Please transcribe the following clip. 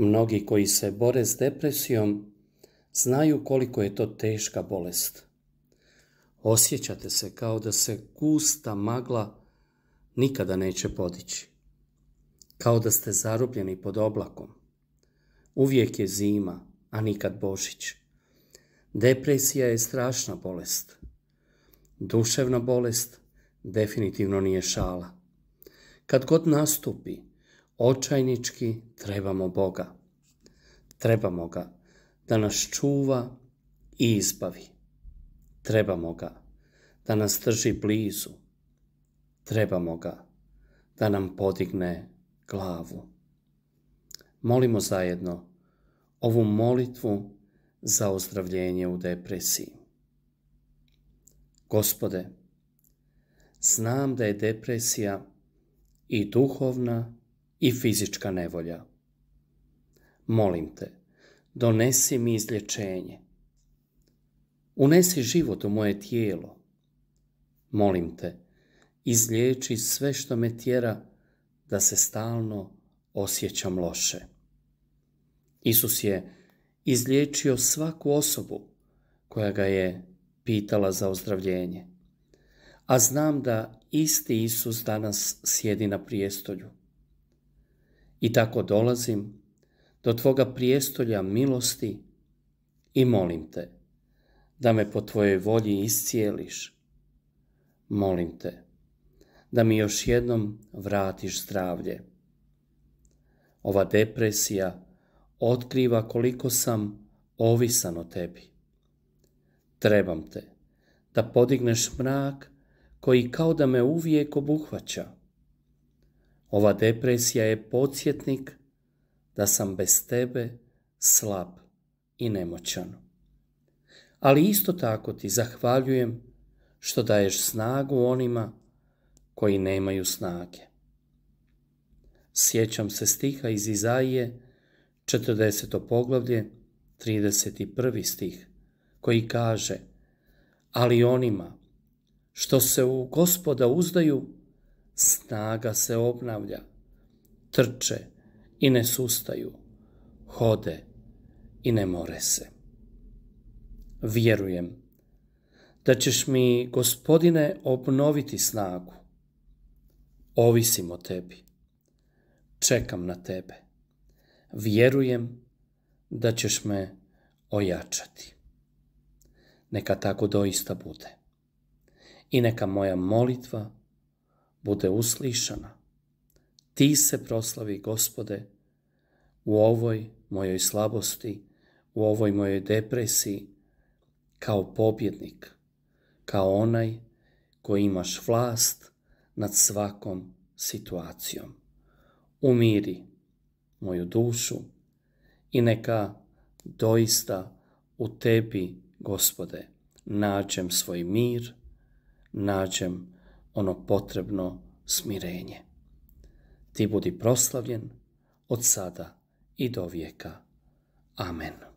Mnogi koji se bore s depresijom znaju koliko je to teška bolest. Osjećate se kao da se gusta magla nikada neće podići. Kao da ste zarobljeni pod oblakom. Uvijek je zima, a nikad Božić. Depresija je strašna bolest. Duševna bolest definitivno nije šala. Kad god nastupi, očajnički trebamo Boga. Trebamo ga da nas čuva i izbavi. Trebamo ga da nas drži blizu. Trebamo ga da nam podigne glavu. Molimo zajedno ovu molitvu za ozdravljenje u depresiji. Gospode, znam da je depresija i duhovna i fizička nevolja. Molim te, donesi mi izlječenje. Unesi život u moje tijelo. Molim te, izliječi sve što me tjera da se stalno osjećam loše. Isus je izliječio svaku osobu koja ga je pitala za ozdravljenje. A znam da isti Isus danas sjedi na prijestolju i tako dolazim do Tvoga prijestolja milosti i molim Te da me po Tvojoj volji iscijeliš. Molim Te da mi još jednom vratiš zdravlje. Ova depresija otkriva koliko sam ovisan o Tebi. Trebam Te da podigneš mrak koji kao da me uvijek obuhvaća ova depresija je podsjetnik da sam bez tebe slab i nemoćan. Ali isto tako ti zahvaljujem što daješ snagu onima koji nemaju snage. Sjećam se stiha iz Izaije, 40. poglavlje, 31. stih, koji kaže Ali onima što se u gospoda uzdaju, snaga se obnavlja, trče i ne sustaju, hode i ne more se. Vjerujem da ćeš mi, gospodine, obnoviti snagu. Ovisim o tebi. Čekam na tebe. Vjerujem da ćeš me ojačati. Neka tako doista bude. I neka moja molitva bude uslišana. Ti se proslavi, gospode, u ovoj mojoj slabosti, u ovoj mojoj depresiji, kao pobjednik, kao onaj koji imaš vlast nad svakom situacijom. Umiri moju dušu i neka doista u tebi, gospode, nađem svoj mir, nađem ono potrebno smirenje. Ti budi proslavljen od sada i do vijeka. Amen.